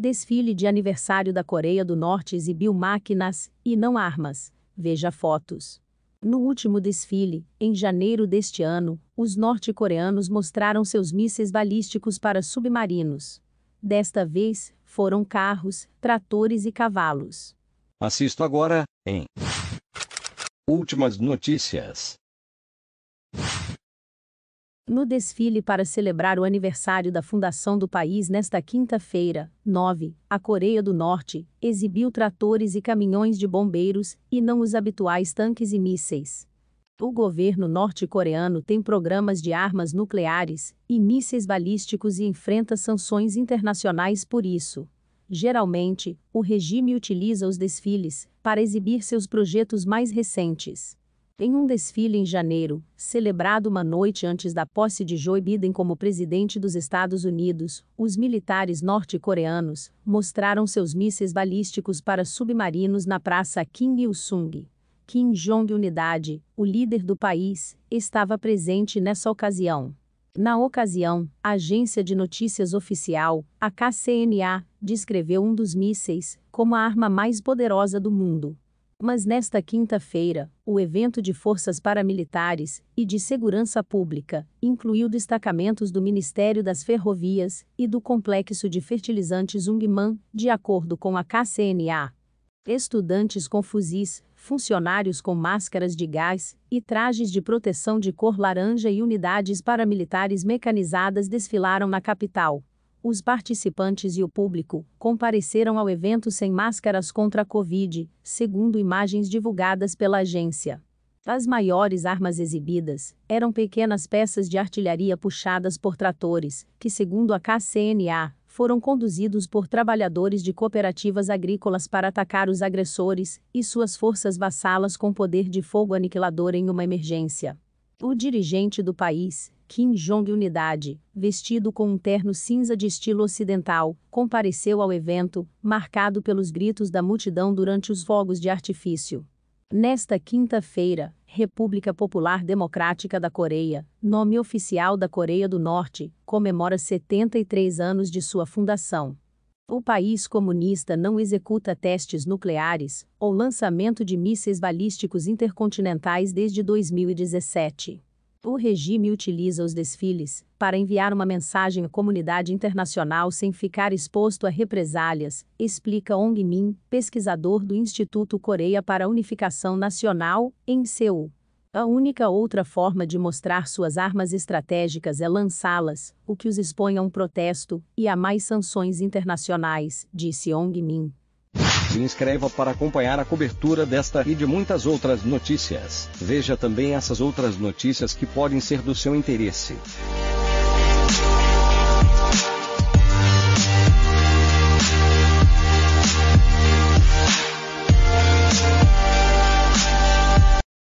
Desfile de aniversário da Coreia do Norte exibiu máquinas e não armas. Veja fotos. No último desfile, em janeiro deste ano, os norte-coreanos mostraram seus mísseis balísticos para submarinos. Desta vez, foram carros, tratores e cavalos. Assisto agora, em Últimas notícias. No desfile para celebrar o aniversário da fundação do país nesta quinta-feira, 9, a Coreia do Norte exibiu tratores e caminhões de bombeiros, e não os habituais tanques e mísseis. O governo norte-coreano tem programas de armas nucleares e mísseis balísticos e enfrenta sanções internacionais por isso. Geralmente, o regime utiliza os desfiles para exibir seus projetos mais recentes. Em um desfile em janeiro, celebrado uma noite antes da posse de Joe Biden como presidente dos Estados Unidos, os militares norte-coreanos mostraram seus mísseis balísticos para submarinos na praça Kim Il-sung. Kim jong unidade o líder do país, estava presente nessa ocasião. Na ocasião, a agência de notícias oficial, a KCNA, descreveu um dos mísseis como a arma mais poderosa do mundo. Mas nesta quinta-feira, o evento de forças paramilitares e de segurança pública incluiu destacamentos do Ministério das Ferrovias e do Complexo de Fertilizantes Ungman, de acordo com a KCNA. Estudantes com fuzis, funcionários com máscaras de gás e trajes de proteção de cor laranja e unidades paramilitares mecanizadas desfilaram na capital os participantes e o público compareceram ao evento sem máscaras contra a Covid, segundo imagens divulgadas pela agência. As maiores armas exibidas eram pequenas peças de artilharia puxadas por tratores, que, segundo a KCNA, foram conduzidos por trabalhadores de cooperativas agrícolas para atacar os agressores e suas forças vassalas com poder de fogo aniquilador em uma emergência. O dirigente do país, Kim Jong-unidade, vestido com um terno cinza de estilo ocidental, compareceu ao evento, marcado pelos gritos da multidão durante os fogos de artifício. Nesta quinta-feira, República Popular Democrática da Coreia, nome oficial da Coreia do Norte, comemora 73 anos de sua fundação. O país comunista não executa testes nucleares ou lançamento de mísseis balísticos intercontinentais desde 2017. O regime utiliza os desfiles para enviar uma mensagem à comunidade internacional sem ficar exposto a represálias, explica Ong Min, pesquisador do Instituto Coreia para a Unificação Nacional, em Seul. A única outra forma de mostrar suas armas estratégicas é lançá-las, o que os expõe a um protesto e a mais sanções internacionais, disse Ong Min. Se inscreva para acompanhar a cobertura desta e de muitas outras notícias. Veja também essas outras notícias que podem ser do seu interesse.